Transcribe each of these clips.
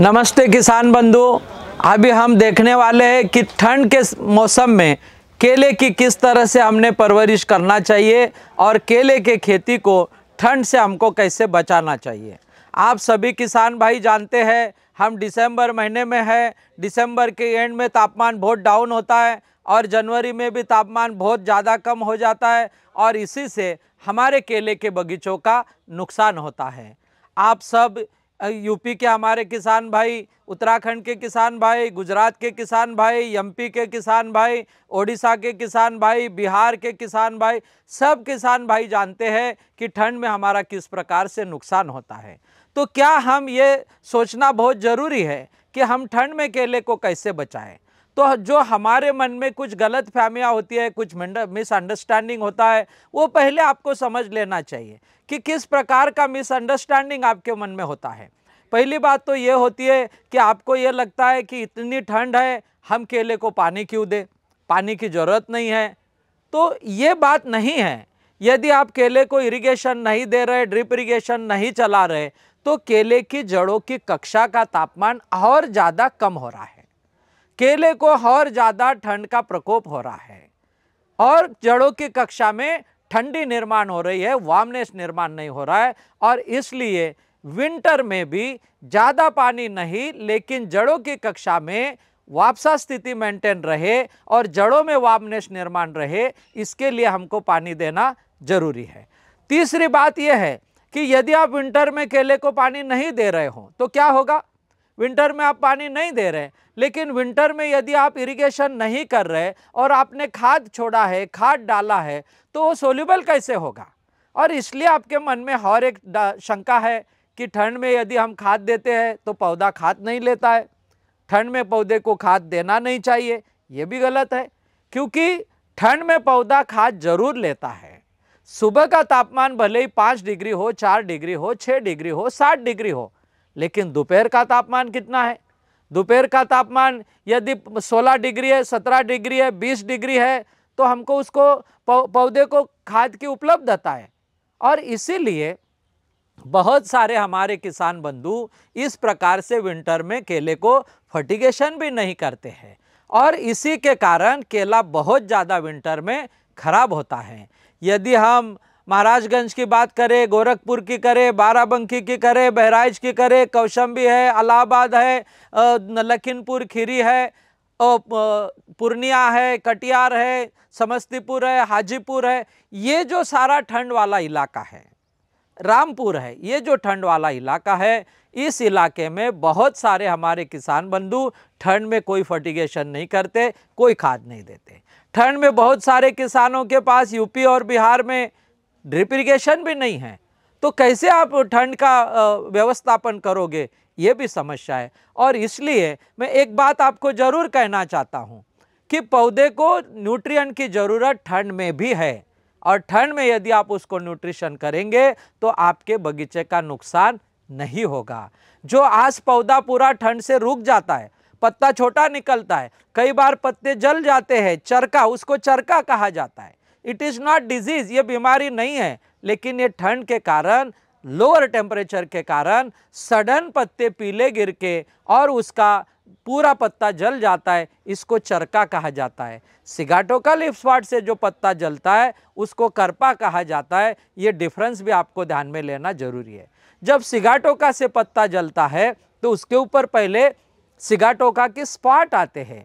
नमस्ते किसान बंधु अभी हम देखने वाले हैं कि ठंड के मौसम में केले की किस तरह से हमने परवरिश करना चाहिए और केले के खेती को ठंड से हमको कैसे बचाना चाहिए आप सभी किसान भाई जानते हैं हम दिसंबर महीने में है दिसंबर के एंड में तापमान बहुत डाउन होता है और जनवरी में भी तापमान बहुत ज़्यादा कम हो जाता है और इसी से हमारे केले के बगीचों का नुकसान होता है आप सब यूपी के हमारे किसान भाई उत्तराखंड के किसान भाई गुजरात के किसान भाई एमपी के किसान भाई ओडिशा के किसान भाई बिहार के किसान भाई सब किसान भाई जानते हैं कि ठंड में हमारा किस प्रकार से नुकसान होता है तो क्या हम ये सोचना बहुत ज़रूरी है कि हम ठंड में केले को कैसे बचाएं तो जो हमारे मन में कुछ गलत फहमियाँ होती है कुछ मिसअंडरस्टैंडिंग होता है वो पहले आपको समझ लेना चाहिए कि किस प्रकार का मिसअंडरस्टैंडिंग आपके मन में होता है पहली बात तो ये होती है कि आपको ये लगता है कि इतनी ठंड है हम केले को पानी क्यों दें पानी की ज़रूरत नहीं है तो ये बात नहीं है यदि आप केले को इरिगेशन नहीं दे रहे ड्रिप इरिगेशन नहीं चला रहे तो केले की जड़ों की कक्षा का तापमान और ज़्यादा कम हो रहा है केले को और ज़्यादा ठंड का प्रकोप हो रहा है और जड़ों की कक्षा में ठंडी निर्माण हो रही है वार्मनेस निर्माण नहीं हो रहा है और इसलिए विंटर में भी ज़्यादा पानी नहीं लेकिन जड़ों की कक्षा में वापसा स्थिति मेंटेन रहे और जड़ों में वामनेश निर्माण रहे इसके लिए हमको पानी देना जरूरी है तीसरी बात यह है कि यदि आप विंटर में केले को पानी नहीं दे रहे हो तो क्या होगा विंटर में आप पानी नहीं दे रहे लेकिन विंटर में यदि आप इरिगेशन नहीं कर रहे और आपने खाद छोड़ा है खाद डाला है तो वो सोल्यूबल कैसे होगा और इसलिए आपके मन में हर एक शंका है कि ठंड में यदि हम खाद देते हैं तो पौधा खाद नहीं लेता है ठंड में पौधे को खाद देना नहीं चाहिए ये भी गलत है क्योंकि ठंड में पौधा खाद जरूर लेता है सुबह का तापमान भले ही पाँच डिग्री हो चार डिग्री हो छः डिग्री हो सात डिग्री हो लेकिन दोपहर का तापमान कितना है दोपहर का तापमान यदि 16 डिग्री है 17 डिग्री है 20 डिग्री है तो हमको उसको पौधे को खाद की उपलब्धता है और इसीलिए बहुत सारे हमारे किसान बंधु इस प्रकार से विंटर में केले को फर्टिगेशन भी नहीं करते हैं और इसी के कारण केला बहुत ज़्यादा विंटर में खराब होता है यदि हम महाराजगंज की बात करें गोरखपुर की करें बाराबंकी की करें बहराइच की करें कौशंबी है अलाहाबाद है लखीमपुर खीरी है पूर्णिया है कटियार है समस्तीपुर है हाजीपुर है ये जो सारा ठंड वाला इलाका है रामपुर है ये जो ठंड वाला इलाका है इस इलाके में बहुत सारे हमारे किसान बंधु ठंड में कोई फर्टिगेशन नहीं करते कोई खाद नहीं देते ठंड में बहुत सारे किसानों के पास यूपी और बिहार में ड्रिप इरीगेशन भी नहीं है तो कैसे आप ठंड का व्यवस्थापन करोगे ये भी समस्या है और इसलिए मैं एक बात आपको ज़रूर कहना चाहता हूँ कि पौधे को न्यूट्रिएंट की ज़रूरत ठंड में भी है और ठंड में यदि आप उसको न्यूट्रिशन करेंगे तो आपके बगीचे का नुकसान नहीं होगा जो आज पौधा पूरा ठंड से रुक जाता है पत्ता छोटा निकलता है कई बार पत्ते जल जाते हैं चरका उसको चरका कहा जाता है इट इज़ नॉट डिजीज़ ये बीमारी नहीं है लेकिन ये ठंड के कारण लोअर टेम्परेचर के कारण सडन पत्ते पीले गिर के और उसका पूरा पत्ता जल जाता है इसको चरका कहा जाता है सिगाटो का लिप स्पॉट से जो पत्ता जलता है उसको करपा कहा जाता है ये डिफरेंस भी आपको ध्यान में लेना जरूरी है जब सिगाटोका से पत्ता जलता है तो उसके ऊपर पहले सिगाटोका के स्पॉट आते हैं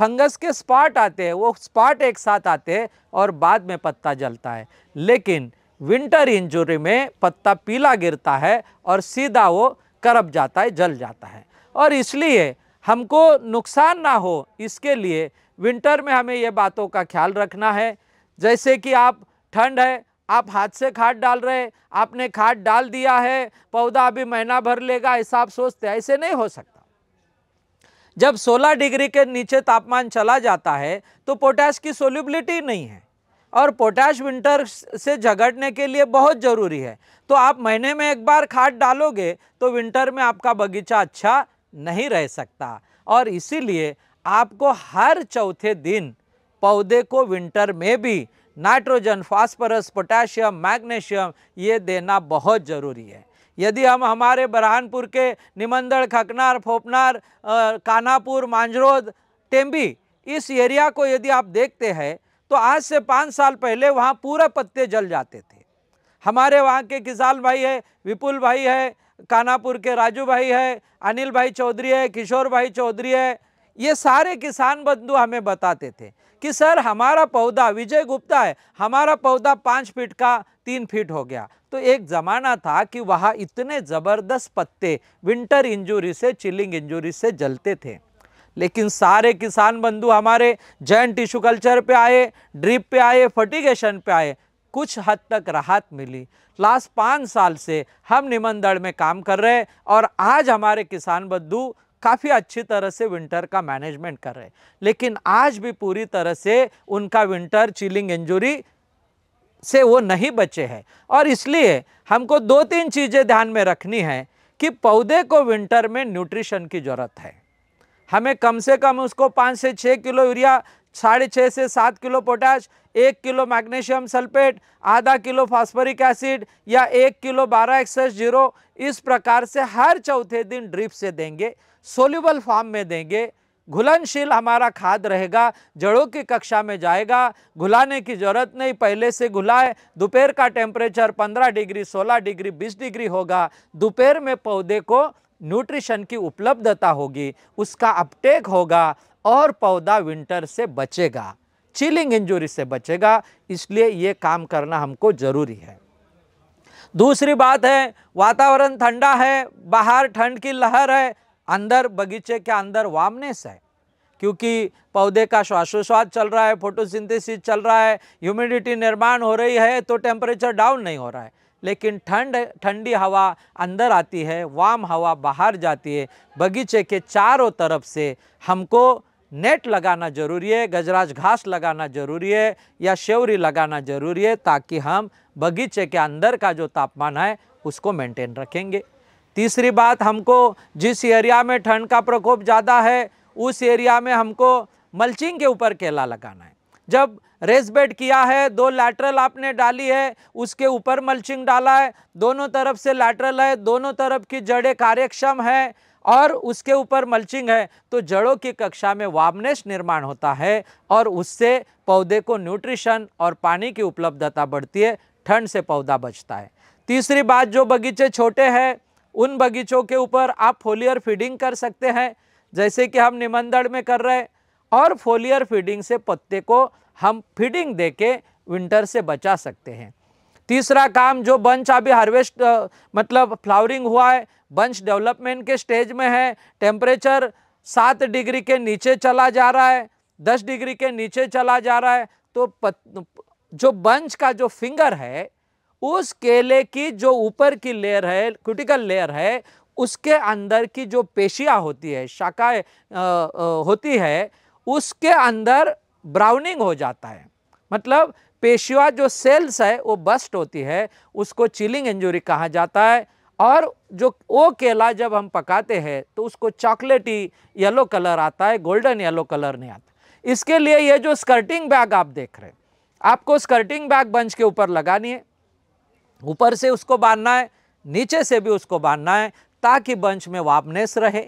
फंगस के स्पाट आते हैं वो स्पाट एक साथ आते हैं और बाद में पत्ता जलता है लेकिन विंटर इंजरी में पत्ता पीला गिरता है और सीधा वो करप जाता है जल जाता है और इसलिए हमको नुकसान ना हो इसके लिए विंटर में हमें ये बातों का ख्याल रखना है जैसे कि आप ठंड है आप हाथ से खाद डाल रहे आपने खाद डाल दिया है पौधा अभी महीना भर लेगा ऐसा आप सोचते हैं ऐसे नहीं हो सकता जब 16 डिग्री के नीचे तापमान चला जाता है तो पोटैश की सोल्यूबिलिटी नहीं है और पोटैश विंटर से झगड़ने के लिए बहुत ज़रूरी है तो आप महीने में एक बार खाद डालोगे तो विंटर में आपका बगीचा अच्छा नहीं रह सकता और इसीलिए आपको हर चौथे दिन पौधे को विंटर में भी नाइट्रोजन फास्फोरस पोटेशियम मैग्नीशियम ये देना बहुत ज़रूरी है यदि हम हमारे बरहानपुर के निमंदड़ खकनार फोपनार कानापुर मांझरोद टेम्बी इस एरिया को यदि आप देखते हैं तो आज से पाँच साल पहले वहाँ पूरा पत्ते जल जाते थे हमारे वहाँ के किसान भाई है विपुल भाई है कानापुर के राजू भाई है अनिल भाई चौधरी है किशोर भाई चौधरी है ये सारे किसान बंधु हमें बताते थे कि सर हमारा पौधा विजय गुप्ता है हमारा पौधा पाँच फीट का तीन फीट हो गया तो एक ज़माना था कि वहाँ इतने ज़बरदस्त पत्ते विंटर इंजुरी से चिलिंग इंजरी से जलते थे लेकिन सारे किसान बंधु हमारे जैन टिश्यू कल्चर पे आए ड्रिप पे आए फर्टिगेशन पे आए कुछ हद तक राहत मिली लास्ट पाँच साल से हम निमंदड़ में काम कर रहे और आज हमारे किसान बंधु काफ़ी अच्छी तरह से विंटर का मैनेजमेंट कर रहे हैं लेकिन आज भी पूरी तरह से उनका विंटर चिलिंग इंजुरी से वो नहीं बचे हैं और इसलिए हमको दो तीन चीज़ें ध्यान में रखनी है कि पौधे को विंटर में न्यूट्रिशन की ज़रूरत है हमें कम से कम उसको पाँच से छः किलो यूरिया साढ़े छः से सात किलो पोटाश एक किलो मैग्नीशियम सल्फेट आधा किलो फास्फोरिक एसिड या एक किलो बारह एक्सेस जीरो इस प्रकार से हर चौथे दिन ड्रिप से देंगे सोल्यूबल फॉर्म में देंगे घुलनशील हमारा खाद रहेगा जड़ों की कक्षा में जाएगा घुलाने की ज़रूरत नहीं पहले से घुलाए दोपहर का टेम्परेचर 15 डिग्री 16 डिग्री 20 डिग्री होगा दोपहर में पौधे को न्यूट्रिशन की उपलब्धता होगी उसका अपटेक होगा और पौधा विंटर से बचेगा चिलिंग इंजुरी से बचेगा इसलिए ये काम करना हमको ज़रूरी है दूसरी बात है वातावरण ठंडा है बाहर ठंड की लहर है अंदर बगीचे के अंदर वामनेस है क्योंकि पौधे का श्वासोश्वास चल रहा है फोटोसिंथेसिस चल रहा है ह्यूमिडिटी निर्माण हो रही है तो टेम्परेचर डाउन नहीं हो रहा है लेकिन ठंड ठंडी हवा अंदर आती है वाम हवा बाहर जाती है बगीचे के चारों तरफ से हमको नेट लगाना जरूरी है गजराज घास लगाना जरूरी है या शेवरी लगाना जरूरी है ताकि हम बगीचे के अंदर का जो तापमान है उसको मेंटेन रखेंगे तीसरी बात हमको जिस एरिया में ठंड का प्रकोप ज़्यादा है उस एरिया में हमको मल्चिंग के ऊपर केला लगाना है जब रेस बेड किया है दो लैटरल आपने डाली है उसके ऊपर मल्चिंग डाला है दोनों तरफ से लैटरल है दोनों तरफ की जड़ें कार्यक्षम है और उसके ऊपर मल्चिंग है तो जड़ों की कक्षा में वामनेश निर्माण होता है और उससे पौधे को न्यूट्रिशन और पानी की उपलब्धता बढ़ती है ठंड से पौधा बचता है तीसरी बात जो बगीचे छोटे हैं उन बगीचों के ऊपर आप फोलियर फीडिंग कर सकते हैं जैसे कि हम निमंदड़ में कर रहे हैं और फोलियर फीडिंग से पत्ते को हम फीडिंग दे के विंटर से बचा सकते हैं तीसरा काम जो बंच अभी हार्वेस्ट मतलब फ्लावरिंग हुआ है बंच डेवलपमेंट के स्टेज में है टेम्परेचर सात डिग्री के नीचे चला जा रहा है दस डिग्री के नीचे चला जा रहा है तो पत, जो बंच का जो फिंगर है उस केले की जो ऊपर की लेयर है क्यूटिकल लेयर है उसके अंदर की जो पेशियाँ होती है शाखाएँ होती है उसके अंदर ब्राउनिंग हो जाता है मतलब पेशिया जो सेल्स है वो बस्ट होती है उसको चिलिंग इंजरी कहा जाता है और जो वो केला जब हम पकाते हैं तो उसको चॉकलेटी येलो कलर आता है गोल्डन येलो कलर नहीं आता इसके लिए ये जो स्कर्टिंग बैग आप देख रहे हैं आपको स्कर्टिंग बैग बंच के ऊपर लगानी है ऊपर से उसको बांधना है नीचे से भी उसको बांधना है ताकि बंच में वापनेस रहे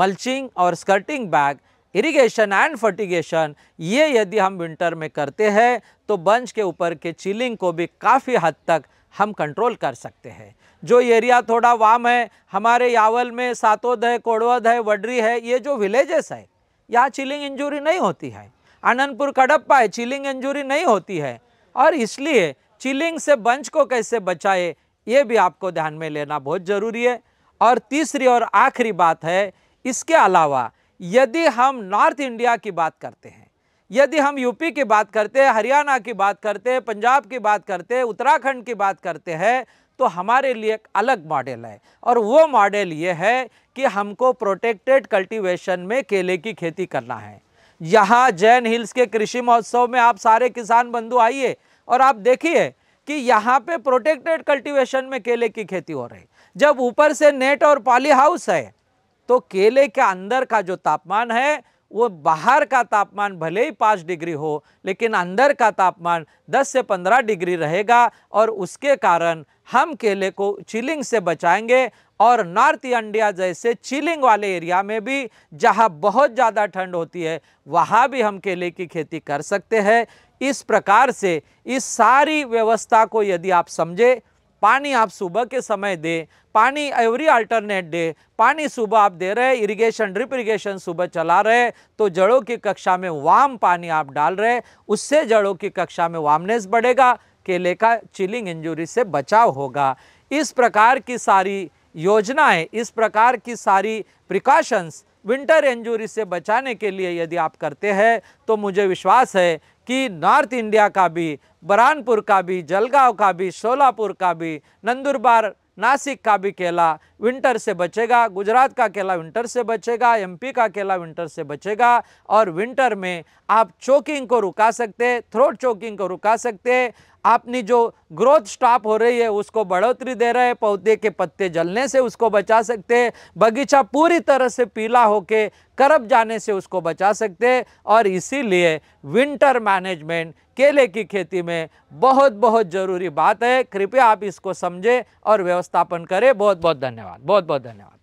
मल्चिंग और skirting bag irrigation and fertigation ये यदि हम विंटर में करते हैं तो बंच के ऊपर के चिलिंग को भी काफ़ी हद तक हम कंट्रोल कर सकते हैं जो एरिया थोड़ा वाम है हमारे यावल में सातोद है कोड़वद है वडरी है ये जो विलेजेस है यहाँ चिलिंग इंजूरी नहीं होती है आनंदपुर कड़प्पा है चिलिंग इंजुरी नहीं होती है और इसलिए चिलिंग से बंच को कैसे बचाए ये भी आपको ध्यान में लेना बहुत ज़रूरी है और तीसरी और आखिरी बात है इसके अलावा यदि हम नॉर्थ इंडिया की बात करते हैं यदि हम यूपी की बात करते हैं हरियाणा की बात करते हैं पंजाब की बात करते हैं उत्तराखंड की बात करते हैं तो हमारे लिए एक अलग मॉडल है और वो मॉडल ये है कि हमको प्रोटेक्टेड कल्टीवेशन में केले की खेती करना है यहाँ जैन हिल्स के कृषि महोत्सव में आप सारे किसान बंधु आइए और आप देखिए कि यहाँ पे प्रोटेक्टेड कल्टीवेशन में केले की खेती हो रही जब ऊपर से नेट और पॉली हाउस है तो केले के अंदर का जो तापमान है वो बाहर का तापमान भले ही पाँच डिग्री हो लेकिन अंदर का तापमान 10 से 15 डिग्री रहेगा और उसके कारण हम केले को चिलिंग से बचाएंगे और नॉर्थ इंडिया जैसे चिलिंग वाले एरिया में भी जहाँ बहुत ज़्यादा ठंड होती है वहाँ भी हम केले की खेती कर सकते हैं इस प्रकार से इस सारी व्यवस्था को यदि आप समझे पानी आप सुबह के समय दें पानी एवरी अल्टरनेट डे पानी सुबह आप दे रहे इरिगेशन ड्रिप इरिगेशन सुबह चला रहे तो जड़ों की कक्षा में वाम पानी आप डाल रहे उससे जड़ों की कक्षा में वामनेस बढ़ेगा केले का चिलिंग इंजुरी से बचाव होगा इस प्रकार की सारी योजनाएं इस प्रकार की सारी प्रिकॉशंस विंटर इंजुरी से बचाने के लिए यदि आप करते हैं तो मुझे विश्वास है कि नॉर्थ इंडिया का भी बरानपुर का भी जलगांव का भी सोलापुर का भी नंदुरबार नासिक का भी केला विंटर से बचेगा गुजरात का केला विंटर से बचेगा एमपी का केला विंटर से बचेगा और विंटर में आप चोकिंग को रुका सकते थ्रोट चोकिंग को रुका सकते अपनी जो ग्रोथ स्टॉप हो रही है उसको बढ़ोतरी दे रहे हैं पौधे के पत्ते जलने से उसको बचा सकते हैं बगीचा पूरी तरह से पीला होके करप जाने से उसको बचा सकते हैं और इसीलिए विंटर मैनेजमेंट केले की खेती में बहुत बहुत ज़रूरी बात है कृपया आप इसको समझें और व्यवस्थापन करें बहुत बहुत धन्यवाद बहुत बहुत धन्यवाद